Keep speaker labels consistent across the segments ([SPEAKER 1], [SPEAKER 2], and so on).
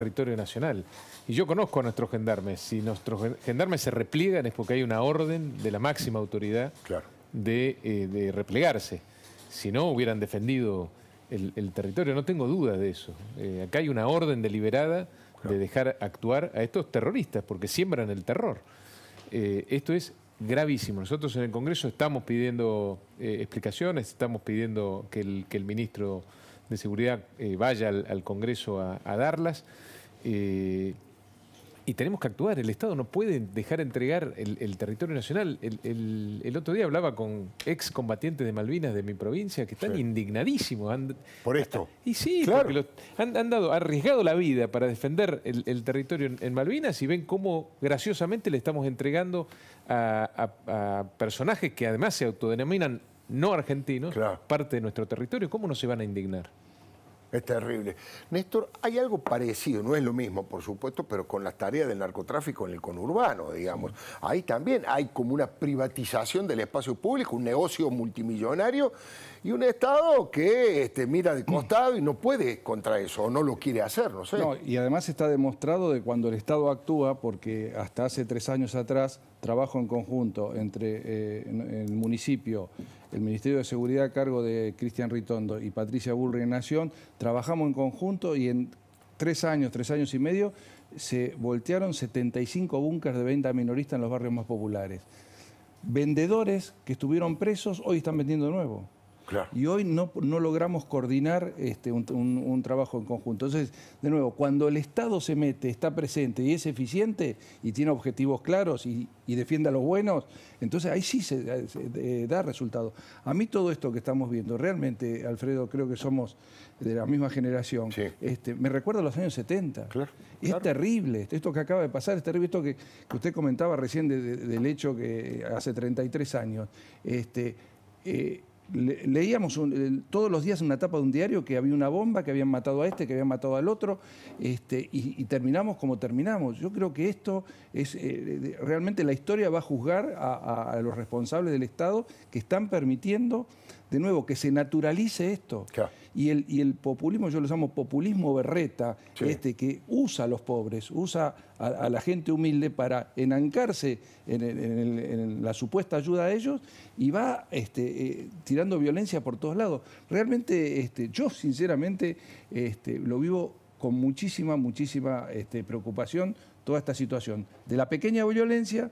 [SPEAKER 1] territorio nacional. Y yo conozco a nuestros gendarmes. Si nuestros gendarmes se repliegan es porque hay una orden de la máxima autoridad eh, de, replegarse. Si no, hubieran defendido el, territorio. No tengo dudas de eso. Eh, acá hay una orden deliberada de dejar actuar a estos terroristas porque siembran el terror. Eh, esto es gravísimo. Nosotros en el Congreso estamos pidiendo explicaciones, estamos pidiendo que el, que el ministro de Seguridad eh, vaya al, Congreso a, darlas. Eh, y tenemos que actuar, el Estado no puede dejar entregar el, territorio nacional. El, otro día hablaba con ex combatientes de Malvinas de mi provincia que están indignadísimos. Por esto. y sí, porque han, andado arriesgado la vida para defender el, territorio en, Malvinas y ven cómo graciosamente le estamos entregando a, a personajes que además se autodenominan no argentinos, parte de nuestro territorio, ¿cómo no se van a indignar? Es terrible. Néstor, hay algo parecido, no
[SPEAKER 2] es lo mismo, por supuesto, pero con las tareas del narcotráfico en el conurbano, digamos. Ahí también hay como una privatización del espacio público, un negocio multimillonario y un Estado que este, mira de costado y no puede contra eso, o no lo quiere hacer, no sé.
[SPEAKER 3] y además está demostrado de cuando el Estado actúa, porque hasta hace tres años atrás, trabajo en conjunto entre eh, el municipio, el Ministerio de Seguridad a cargo de Cristian Ritondo y Patricia Bullrich en Nación, trabajamos en conjunto y en tres años, tres años y medio, se voltearon 75 búnkers de venta minorista en los barrios más populares. Vendedores que estuvieron presos hoy están vendiendo de nuevo. Y hoy no, logramos coordinar este, un, trabajo en conjunto. Entonces, de nuevo, cuando el Estado se mete, está presente y es eficiente y tiene objetivos claros y, y defiende a los buenos, entonces ahí sí se, da resultado. A mí todo esto que estamos viendo, realmente, Alfredo, creo que somos de la misma generación, este, me recuerda a los años 70. Claro, es terrible, esto que acaba de pasar, es terrible esto que, usted comentaba recién del hecho que hace 33 años. Este, eh, leíamos todos los días una tapa de un diario que había una bomba, que habían matado a este, que habían matado al otro, este, y, terminamos como terminamos. Yo creo que esto es eh, realmente la historia va a juzgar a los responsables del Estado que están permitiendo de nuevo, que se naturalice esto. Y, el, y el populismo, yo lo llamo populismo berreta, este que usa a los pobres, usa a, la gente humilde para enancarse en, la supuesta ayuda a ellos y va este, eh, tirando violencia por todos lados. Realmente, este, yo sinceramente este, lo vivo con muchísima, muchísima este, preocupación toda esta situación, de la pequeña violencia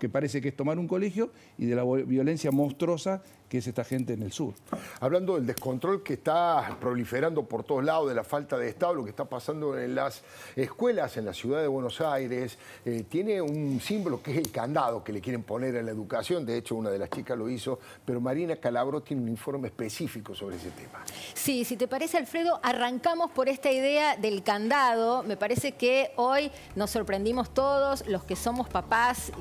[SPEAKER 3] que parece que es tomar un colegio, y de la violencia monstruosa que es esta gente en el sur. Hablando del
[SPEAKER 2] descontrol que está proliferando por todos lados, de la falta de Estado, lo que está pasando en las escuelas en la ciudad de Buenos Aires, eh, tiene un símbolo que es el candado que le quieren poner a la educación, de hecho una de las chicas lo hizo, pero Marina Calabro tiene un informe específico sobre
[SPEAKER 3] ese tema.
[SPEAKER 4] Sí, si te parece Alfredo, arrancamos por esta idea del candado, me parece que hoy nos sorprendimos todos los que somos papás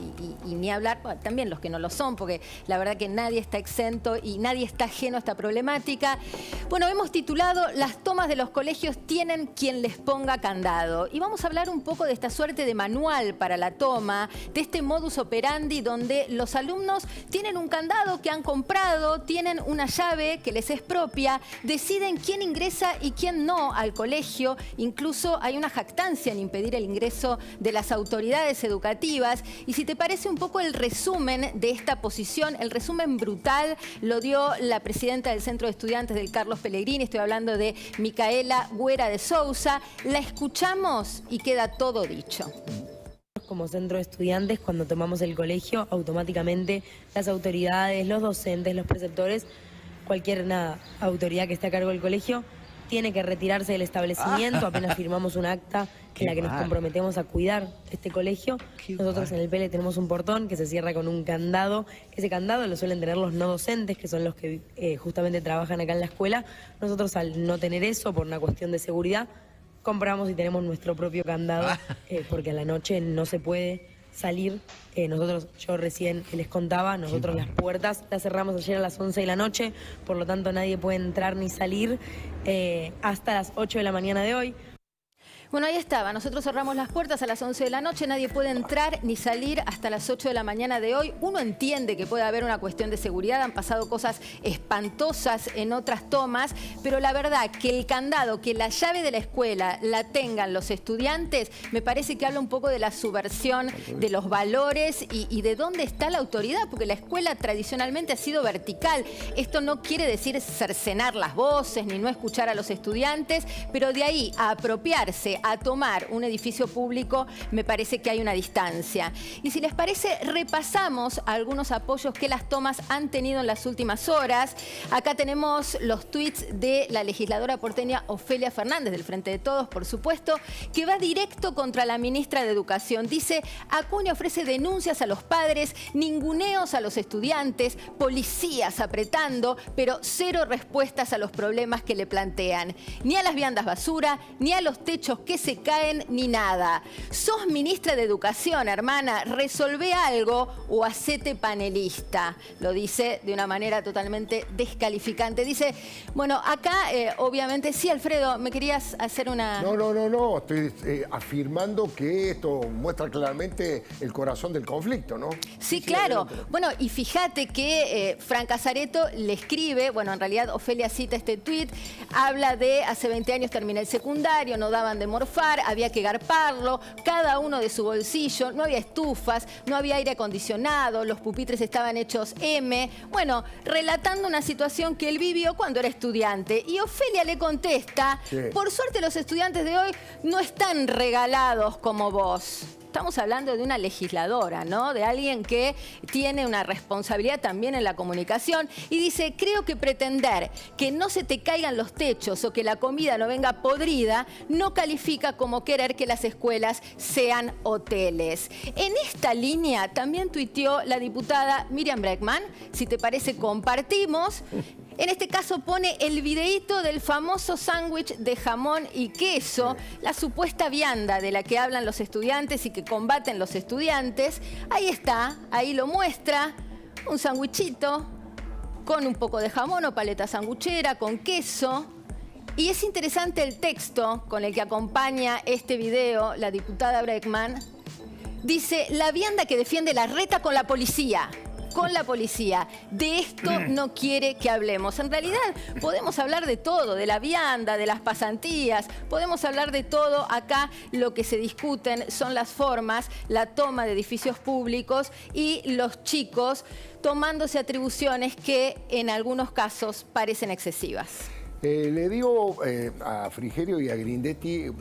[SPEAKER 4] y ni hablar también los que no lo son, porque la verdad que nadie está exento y nadie está ajeno a esta problemática. Bueno, hemos titulado Las tomas de los colegios tienen quien les ponga candado. Y vamos a hablar un poco de esta suerte de manual para la toma, de este modus operandi donde los alumnos tienen un candado que han comprado, tienen una llave que les es propia, deciden quién ingresa y quién no al colegio, incluso hay una jactancia en impedir el ingreso de las autoridades educativas. Y si te parece un poco el resumen de esta posición. El resumen brutal lo dio la presidenta del Centro de Estudiantes del Carlos Pellegrini. Estoy hablando de Micaela Güera de Sousa. La escuchamos y queda todo dicho. Como centro de estudiantes, cuando tomamos el colegio, automáticamente las autoridades, los docentes, los preceptores, cualquier autoridad que esté a cargo del colegio, tiene que retirarse del establecimiento. Ah. Apenas firmamos un acta en la que nos comprometemos a cuidar este colegio. Nosotros en el PL tenemos un portón que se cierra con un candado. Ese candado lo suelen tener los no docentes, que son los que eh, justamente trabajan acá en la escuela. Nosotros al no tener eso, por una cuestión de seguridad, compramos y tenemos nuestro propio candado, ah. eh, porque a la noche no se puede salir. Eh, nosotros, yo recién les contaba, nosotros las puertas las cerramos ayer a las 11 de la noche, por lo tanto nadie puede entrar ni salir eh, hasta las 8 de la mañana de hoy. Bueno, ahí estaba. Nosotros cerramos las puertas a las 11 de la noche. Nadie puede entrar ni salir hasta las 8 de la mañana de hoy. Uno entiende que puede haber una cuestión de seguridad. Han pasado cosas espantosas en otras tomas. Pero la verdad, que el candado, que la llave de la escuela la tengan los estudiantes, me parece que habla un poco de la subversión de los valores y, de dónde está la autoridad. Porque la escuela tradicionalmente ha sido vertical. Esto no quiere decir cercenar las voces ni no escuchar a los estudiantes. Pero de ahí a apropiarse a tomar un edificio público, me parece que hay una distancia. Y si les parece, repasamos algunos apoyos que las tomas han tenido en las últimas horas. Acá tenemos los tweets de la legisladora porteña Ofelia Fernández, del Frente de Todos, por supuesto, que va directo contra la ministra de Educación. Dice, Acuña ofrece denuncias a los padres, ninguneos a los estudiantes, policías apretando, pero cero respuestas a los problemas que le plantean. Ni a las viandas basura, ni a los techos que se caen ni nada. Sos ministra de Educación, hermana, resolvé algo o hacete panelista. Lo dice de una manera totalmente descalificante. Dice, bueno, acá eh, obviamente, sí, Alfredo, me querías hacer una... No, no,
[SPEAKER 2] no, no, estoy eh, afirmando que esto muestra claramente el corazón del conflicto, ¿no?
[SPEAKER 4] Sí, claro. Bueno, y fíjate que Franca eh, Fran Casareto le escribe, bueno, en realidad Ofelia cita este tuit, habla de hace 20 años terminé el secundario, no daban de había que garparlo, cada uno de su bolsillo, no había estufas, no había aire acondicionado, los pupitres estaban hechos M. Bueno, relatando una situación que él vivió cuando era estudiante. Y Ofelia le contesta, por suerte los estudiantes de hoy no están regalados como vos. Estamos hablando de una legisladora, ¿no? De alguien que tiene una responsabilidad también en la comunicación y dice, creo que pretender que no se te caigan los techos o que la comida no venga podrida no califica como querer que las escuelas sean hoteles. En esta línea también tuiteó la diputada Miriam Breckman, si te parece compartimos en este caso pone el videíto del famoso sándwich de jamón y queso, la supuesta vianda de la que hablan los estudiantes y que combaten los estudiantes. Ahí está, ahí lo muestra, un sándwichito con un poco de jamón o paleta sanguchera, con queso. Y es interesante el texto con el que acompaña este video la diputada Breckman. Dice, la vianda que defiende la reta con la policía con la policía. De esto mm. no quiere que hablemos. En realidad podemos hablar de todo, de la vianda, de las pasantías, podemos hablar de todo. Acá lo que se discuten son las formas, la toma de edificios públicos y los chicos tomándose atribuciones que en algunos casos parecen excesivas.
[SPEAKER 2] Eh, le digo eh, a Frigerio y a Grindetti eh,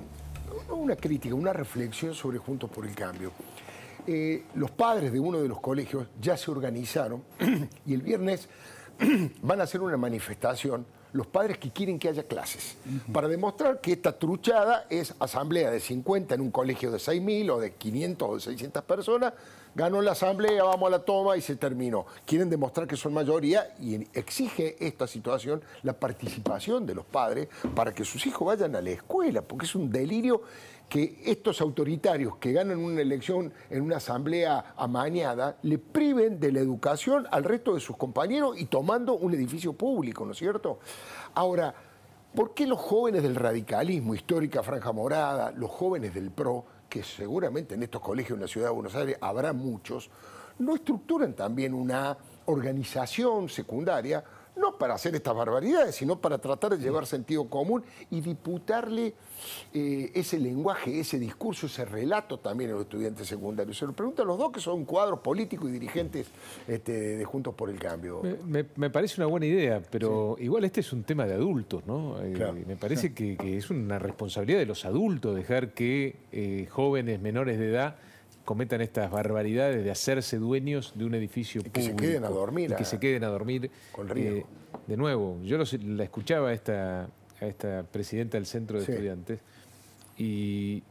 [SPEAKER 2] una crítica, una reflexión sobre Juntos por el Cambio. Eh, los padres de uno de los colegios ya se organizaron y el viernes van a hacer una manifestación los padres que quieren que haya clases, para demostrar que esta truchada es asamblea de 50 en un colegio de 6.000 o de 500 o de 600 personas, ganó la asamblea, vamos a la toma y se terminó. Quieren demostrar que son mayoría y exige esta situación la participación de los padres para que sus hijos vayan a la escuela, porque es un delirio que estos autoritarios que ganan una elección en una asamblea amañada le priven de la educación al resto de sus compañeros y tomando un edificio público, ¿no es cierto? Ahora, ¿por qué los jóvenes del radicalismo, histórica Franja Morada, los jóvenes del PRO, que seguramente en estos colegios en la ciudad de Buenos Aires habrá muchos, no estructuran también una organización secundaria no para hacer estas barbaridades, sino para tratar de llevar sentido común y diputarle eh, ese lenguaje, ese discurso, ese relato también a los estudiantes secundarios. Se lo pregunto a los dos que son cuadros políticos y dirigentes este, de Juntos por el Cambio.
[SPEAKER 1] Me, parece una buena idea, pero igual este es un tema de adultos, ¿no? Eh, me parece que, es una responsabilidad de los adultos dejar que eh, jóvenes menores de edad cometan estas barbaridades de hacerse dueños de un edificio que público. se queden a dormir. Y que se queden a dormir. Con eh, riesgo. de nuevo, yo la escuchaba a esta, esta presidenta del centro de estudiantes y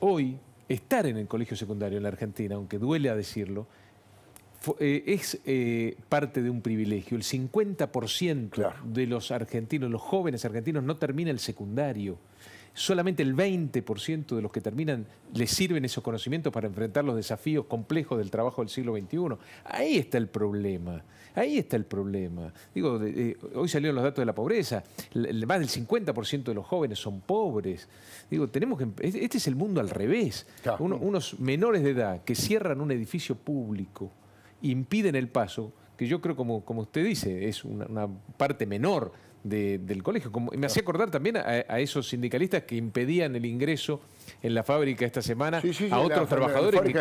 [SPEAKER 1] hoy estar en el colegio secundario en la Argentina, aunque duele a decirlo, eh, es eh, parte de un privilegio. El 50% de los argentinos, los jóvenes argentinos, no termina el secundario. Solamente el 20% de los que terminan les sirven esos conocimientos para enfrentar los desafíos complejos del trabajo del siglo XXI. Ahí está el problema. Ahí está el problema. Digo, eh, hoy salieron los datos de la pobreza. más del 50% de los jóvenes son pobres. Digo, tenemos Este es el mundo al revés. unos menores de edad que cierran un edificio público impiden el paso, que yo creo, como, como usted dice, es una, parte menor del colegio. me hacía acordar también a, esos sindicalistas que impedían el ingreso en la fábrica esta semana a otros trabajadores que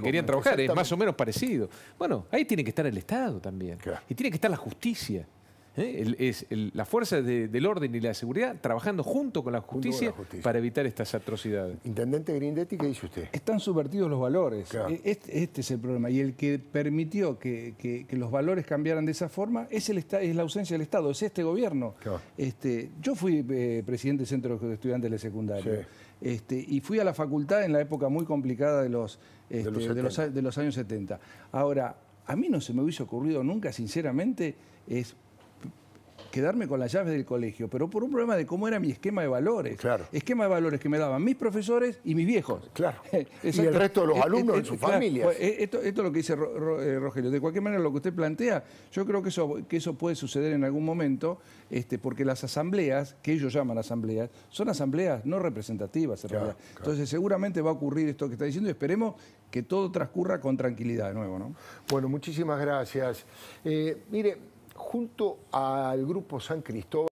[SPEAKER 1] querían, trabajar. Es más o menos parecido. Bueno, ahí tiene que estar el Estado también. Y tiene que estar la justicia. ¿eh? es la fuerza del orden y la seguridad trabajando junto con la, justicia, para evitar estas atrocidades.
[SPEAKER 3] Intendente Grindetti, ¿qué dice usted? Están subvertidos los valores. E, este, este, es el problema. Y el que permitió que, los valores cambiaran de esa forma es, el, es la ausencia del Estado, es este gobierno. Este, yo fui eh, presidente del Centro de Estudiantes de Secundaria. Este, y fui a la facultad en la época muy complicada de los, de, los este, de los años 70. Ahora, a mí no se me hubiese ocurrido nunca, sinceramente, es quedarme con las llaves del colegio, pero por un problema de cómo era mi esquema de valores. Claro. Esquema de valores que me daban mis profesores y mis viejos. Claro. y el resto de los eh, eh, alumnos y eh, sus familia. familias. Pues, esto, es lo que dice Rogelio. De cualquier manera, lo que usted plantea, yo creo que eso, que eso puede suceder en algún momento, este, porque las asambleas, que ellos llaman asambleas, son asambleas no representativas Entonces, seguramente va a ocurrir esto que está diciendo y esperemos que todo transcurra con tranquilidad de nuevo. ¿no? Bueno, muchísimas gracias. mire junto al grupo San Cristóbal.